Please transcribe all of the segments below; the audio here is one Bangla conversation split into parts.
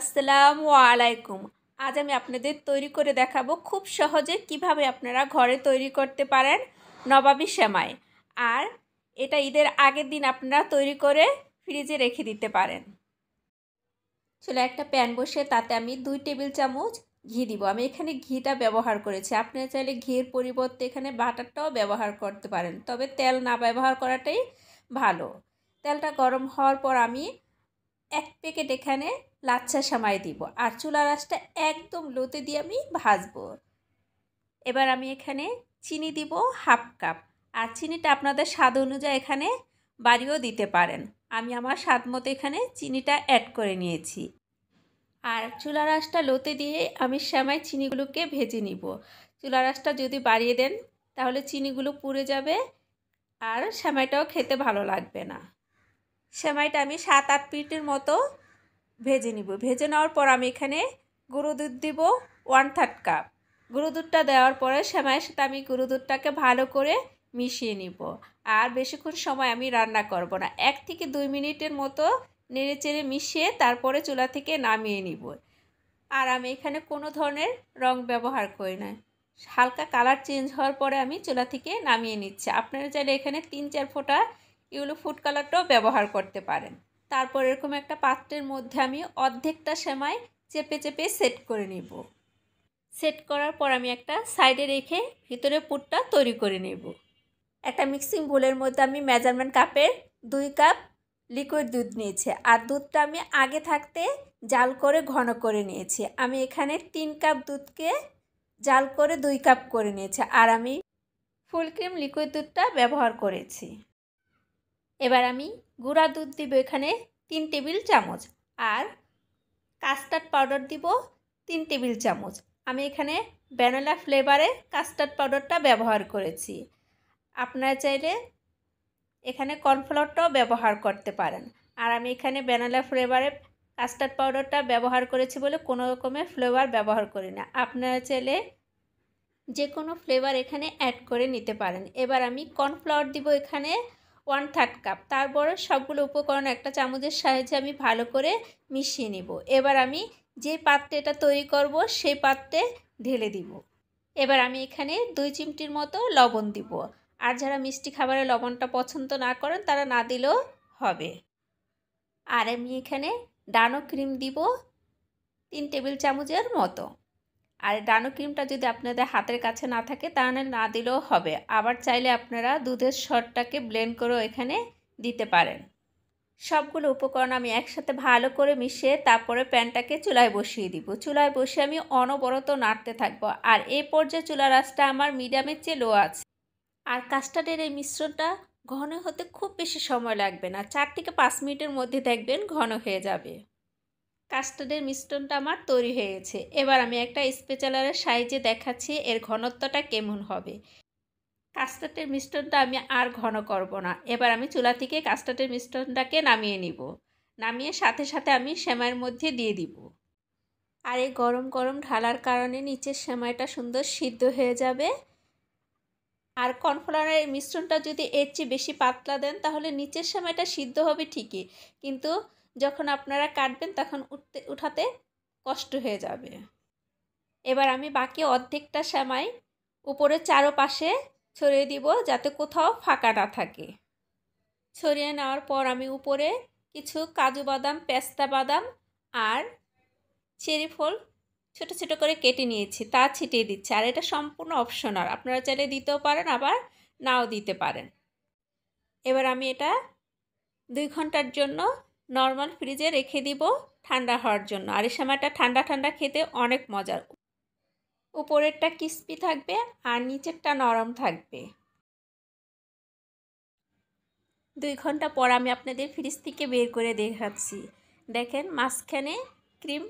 আসসালামু আলাইকুম আজ আমি আপনাদের তৈরি করে দেখাবো খুব সহজে কিভাবে আপনারা ঘরে তৈরি করতে পারেন নবাবি সেমাই আর এটা ঈদের আগের দিন আপনারা তৈরি করে ফ্রিজে রেখে দিতে পারেন চলে একটা প্যান বসে তাতে আমি দুই টেবিল চামচ ঘি দিব আমি এখানে ঘিটা ব্যবহার করেছি আপনারা চাইলে ঘির পরিবর্তে এখানে বাটারটাও ব্যবহার করতে পারেন তবে তেল না ব্যবহার করাটাই ভালো তেলটা গরম হওয়ার পর আমি এক প্যাকেট এখানে লাচ্ছা সামাই দিব আর চুলা রাসটা একদম লোতে দিয়ে আমি ভাজবো এবার আমি এখানে চিনি দিব হাফ কাপ আর চিনিটা আপনাদের স্বাদ অনুযায়ী এখানে বাড়িও দিতে পারেন আমি আমার স্বাদ মতো এখানে চিনিটা অ্যাড করে নিয়েছি আর চুলা রাসটা লোতে দিয়ে আমি সামাই চিনিগুলোকে ভেজে নিব চুলা রাসটা যদি বাড়িয়ে দেন তাহলে চিনিগুলো পুড়ে যাবে আর শ্যামাইটাও খেতে ভালো লাগবে না সেমাইটা আমি সাত আট মিনিটের মতো ভেজে নিব ভেজে নেওয়ার পর আমি এখানে গুঁড়ো দুধ দিব ওয়ান থার্ড কাপ গুঁড়ো দুধটা দেওয়ার পরে সেমাইয়ের সাথে আমি গুঁড়ো দুধটাকে ভালো করে মিশিয়ে নিব আর বেশিক্ষণ সময় আমি রান্না করব না এক থেকে দুই মিনিটের মতো নেড়ে চেড়ে মিশিয়ে তারপরে চুলা থেকে নামিয়ে নিব আর আমি এখানে কোনো ধরনের রং ব্যবহার করি না হালকা কালার চেঞ্জ হওয়ার পরে আমি চুলা থেকে নামিয়ে নিচ্ছি আপনারা চাইলে এখানে তিন চার ফোঁটা ইউলো ফুড কালারটাও ব্যবহার করতে পারেন তারপর এরকম একটা পাত্রের মধ্যে আমি অর্ধেকটা সেমাই চেপে চেপে সেট করে নিব সেট করার পর আমি একটা সাইডে রেখে ভিতরে পুটটা তৈরি করে নেব একটা মিক্সিং বোলের মধ্যে আমি মেজারমেন্ট কাপের দুই কাপ লিকুইড দুধ নিয়েছি আর দুধটা আমি আগে থাকতে জাল করে ঘন করে নিয়েছি আমি এখানে তিন কাপ দুধকে জাল করে দুই কাপ করে নিয়েছি আর আমি ফুল ক্রিম লিকুইড দুধটা ব্যবহার করেছি এবার আমি গুঁড়া দুধ দিব এখানে তিন টেবিল চামচ আর কাস্টার্ড পাউডার দিব তিন টেবিল চামচ আমি এখানে ভ্যানিলা ফ্লেভারে কাস্টার্ড পাউডারটা ব্যবহার করেছি আপনারা চাইলে এখানে কর্নফ্লাওয়ারটাও ব্যবহার করতে পারেন আর আমি এখানে ভ্যানিলা ফ্লেভারে কাস্টার্ড পাউডারটা ব্যবহার করেছি বলে কোনো রকমের ফ্লেভার ব্যবহার করি না আপনারা চাইলে যে কোনো ফ্লেভার এখানে অ্যাড করে নিতে পারেন এবার আমি কর্নফ্লাওয়ার দিব এখানে ওয়ান থার্ড কাপ তারপরে সবগুলো উপকরণ একটা চামচের সাহায্যে আমি ভালো করে মিশিয়ে নেব এবার আমি যে পাত্রে এটা তৈরি করব সেই পাত্রে ঢেলে দিব এবার আমি এখানে দুই চিমটির মতো লবণ দিব আর যারা মিষ্টি খাবারে লবণটা পছন্দ না করেন তারা না দিলেও হবে আর আমি এখানে ডানো ক্রিম দিব তিন টেবিল চামচের মতো আর ডানো ক্রিমটা যদি আপনাদের হাতের কাছে না থাকে তাহলে না দিলেও হবে আবার চাইলে আপনারা দুধের শরটাকে ব্লেন্ড করেও এখানে দিতে পারেন সবগুলো উপকরণ আমি একসাথে ভালো করে মিশিয়ে তারপরে প্যানটাকে চুলায় বসিয়ে দিব চুলায় বসে আমি অনবরত নাড়তে থাকব আর এই পর্যায়ে চুলা রাসটা আমার মিডিয়ামের চেয়ে লো আছে আর কাস্টার্ডের এই মিশ্রণটা ঘন হতে খুব বেশি সময় লাগবে না চার থেকে পাঁচ মিনিটের মধ্যে দেখবেন ঘন হয়ে যাবে কাস্টার্ডের মিশ্রণটা আমার তৈরি হয়েছে এবার আমি একটা স্পেচালারের সাইজে দেখাচ্ছি এর ঘনত্বটা কেমন হবে কাস্টার্ডের মিশ্রণটা আমি আর ঘন করব না এবার আমি চুলা থেকে কাস্টার্ডের মিশ্রণটাকে নামিয়ে নিব নামিয়ে সাথে সাথে আমি সেমাইয়ের মধ্যে দিয়ে দিব আর এই গরম গরম ঢালার কারণে নিচের সেমাইটা সুন্দর সিদ্ধ হয়ে যাবে আর কর্নফ্লাওয়ারের মিশ্রণটা যদি এর চেয়ে বেশি পাতলা দেন তাহলে নিচের সেমাইটা সিদ্ধ হবে ঠিকই কিন্তু যখন আপনারা কাটবেন তখন উঠতে উঠাতে কষ্ট হয়ে যাবে এবার আমি বাকি অর্ধেকটা সেমাই উপরে চারোপাশে ছড়িয়ে দিব যাতে কোথাও ফাঁকা না থাকে ছড়িয়ে নেওয়ার পর আমি উপরে কিছু কাজু বাদাম পেস্তা বাদাম আর চেরি ফল ছোটো ছোটো করে কেটে নিয়েছি তা ছিটিয়ে দিচ্ছি আর এটা সম্পূর্ণ অপশনাল আপনারা চাইলে দিতেও পারেন আবার নাও দিতে পারেন এবার আমি এটা দুই ঘন্টার জন্য নর্মাল ফ্রিজে রেখে দিব ঠান্ডা হওয়ার জন্য আর এই সময়টা ঠান্ডা ঠান্ডা খেতে অনেক মজার উপরেরটা ক্রিস্পি থাকবে আর নিচেরটা নরম থাকবে দুই ঘন্টা পর আমি আপনাদের ফ্রিজ থেকে বের করে দেখাচ্ছি দেখেন মাঝখানে ক্রিম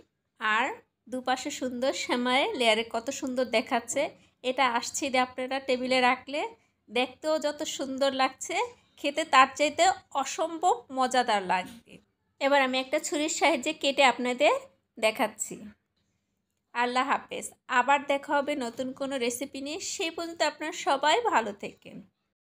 আর দুপাশে সুন্দর সময়ে লেয়ারে কত সুন্দর দেখাচ্ছে এটা আসছে যে আপনারা টেবিলে রাখলে দেখতেও যত সুন্দর লাগছে খেতে তার চাইতে অসম্ভব মজাদার লাগবে এবার আমি একটা ছুরির সাহায্যে কেটে আপনাদের দেখাচ্ছি আল্লাহ হাফেজ আবার দেখা হবে নতুন কোনো রেসিপি নিয়ে সেই পর্যন্ত আপনারা সবাই ভালো থেকেন